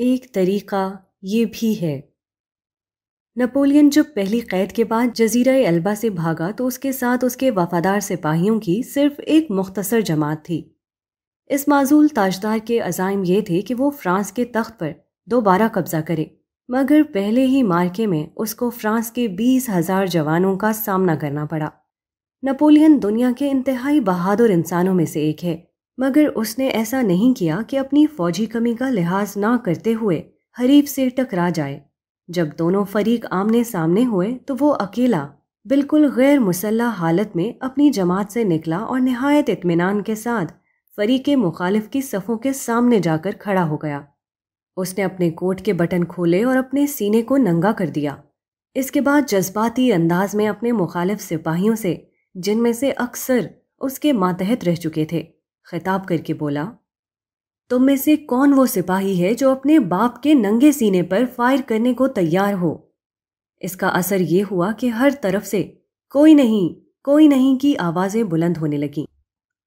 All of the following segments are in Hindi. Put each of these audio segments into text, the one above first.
एक तरीका ये भी है नपोलियन जब पहली कैद के बाद जजीरा अलबा से भागा तो उसके साथ उसके वफादार सिपाहियों की सिर्फ एक मुख्तसर जमात थी इस माजूल ताजदार के अजाइम ये थे कि वो फ्रांस के तख्त पर दोबारा कब्जा करे मगर पहले ही मार्के में उसको फ्रांस के बीस हजार जवानों का सामना करना पड़ा नपोलियन दुनिया के इंतहाई बहादुर इंसानों में से एक है मगर उसने ऐसा नहीं किया कि अपनी फौजी कमी का लिहाज ना करते हुए हरीफ से टकरा जाए जब दोनों फरीक आमने सामने हुए तो वो अकेला बिल्कुल गैर मुसल्ला हालत में अपनी जमात से निकला और नहायत इतमान के साथ फरीक के मुखालिफ की सफ़ों के सामने जाकर खड़ा हो गया उसने अपने कोट के बटन खोले और अपने सीने को नंगा कर दिया इसके बाद जज्बाती अंदाज में अपने मुखालिफ सिपाहियों से जिनमें से अक्सर उसके मातहत रह चुके थे खिताब करके बोला तुम तो में से कौन वो सिपाही है जो अपने बाप के नंगे सीने पर फायर करने को तैयार हो इसका असर ये हुआ कि हर तरफ से कोई नहीं कोई नहीं की आवाज़ें बुलंद होने लगीं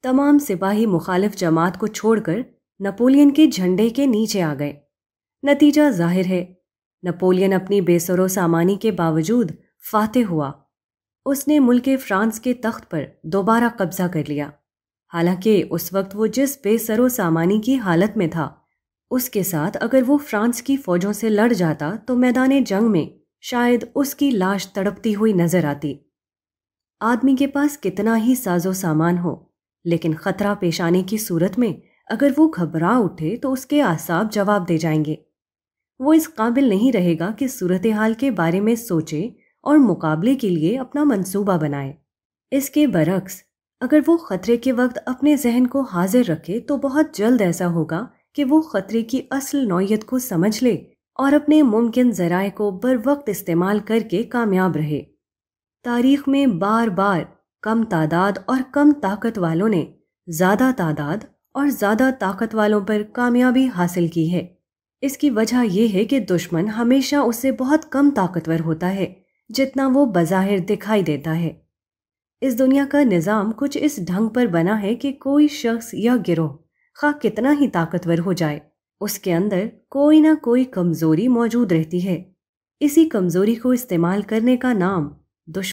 तमाम सिपाही मुखालिफ जमात को छोड़कर नपोलियन के झंडे के नीचे आ गए नतीजा जाहिर है नपोलियन अपनी बेसरो सामानी के बावजूद फाते हुआ उसने मुल्क फ्रांस के तख्त पर दोबारा कब्जा कर लिया हालांकि उस वक्त वो जिस बेसरो सामानी की हालत में था उसके साथ अगर वो फ्रांस की फौजों से लड़ जाता तो मैदान जंग में शायद उसकी लाश तड़पती हुई नजर आती आदमी के पास कितना ही साजो सामान हो लेकिन खतरा पेश आने की सूरत में अगर वो घबरा उठे तो उसके आसाब जवाब दे जाएंगे वो इस काबिल नहीं रहेगा कि सूरत हाल के बारे में सोचे और मुकाबले के लिए अपना मंसूबा बनाए इसके बरक्स अगर वो ख़तरे के वक्त अपने जहन को हाजिर रखे तो बहुत जल्द ऐसा होगा कि वो ख़तरे की असल नौीयत को समझ ले और अपने मुमकिन ज़राए को बर वक्त इस्तेमाल करके कामयाब रहे तारीख में बार बार कम तादाद और कम ताकत वालों ने ज़्यादा तादाद और ज़्यादा ताकत वालों पर कामयाबी हासिल की है इसकी वजह यह है कि दुश्मन हमेशा उससे बहुत कम ताकतवर होता है जितना वो बज़ाहिर दिखाई देता है इस दुनिया का निज़ाम कुछ इस ढंग पर बना है कि कोई शख्स या गिरोह खा कितना ही ताकतवर हो जाए उसके अंदर कोई ना कोई कमज़ोरी मौजूद रहती है इसी कमज़ोरी को इस्तेमाल करने का नाम